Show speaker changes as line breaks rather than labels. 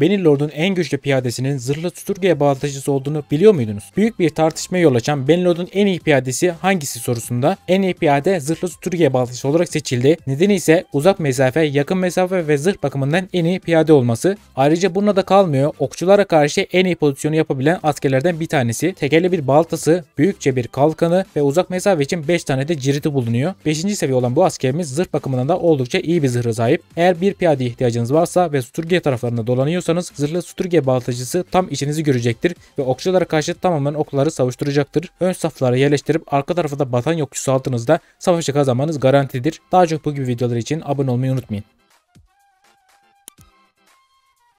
Benilord'un en güçlü piyadesinin zırhlı Sturge'ye bağdaşısı olduğunu biliyor muydunuz? Büyük bir tartışmaya yol açan Benilord'un en iyi piyadesi hangisi sorusunda en iyi piyade zırhlı Sturge'ye bağdaşısı olarak seçildi. Nedeni ise uzak mesafe, yakın mesafe ve zırh bakımından en iyi piyade olması. Ayrıca bununla da kalmıyor. Okçulara karşı en iyi pozisyonu yapabilen askerlerden bir tanesi. Tekerli bir baltası, büyükçe bir kalkanı ve uzak mesafe için 5 tane de ciriti bulunuyor. 5. seviye olan bu askerimiz zırh bakımından da oldukça iyi bir zırha sahip. Eğer bir piyade ihtiyacınız varsa ve Sturge taraflarında dolanıyorsa olursanız zırhlı sütürge baltacısı tam içinizi görecektir ve okçulara karşı tamamen okları savuşturacaktır. Ön saflara yerleştirip arka tarafa da batan yokçusu altınızda savaşı kazanmanız garantidir. Daha çok bu gibi videolar için abone olmayı
unutmayın.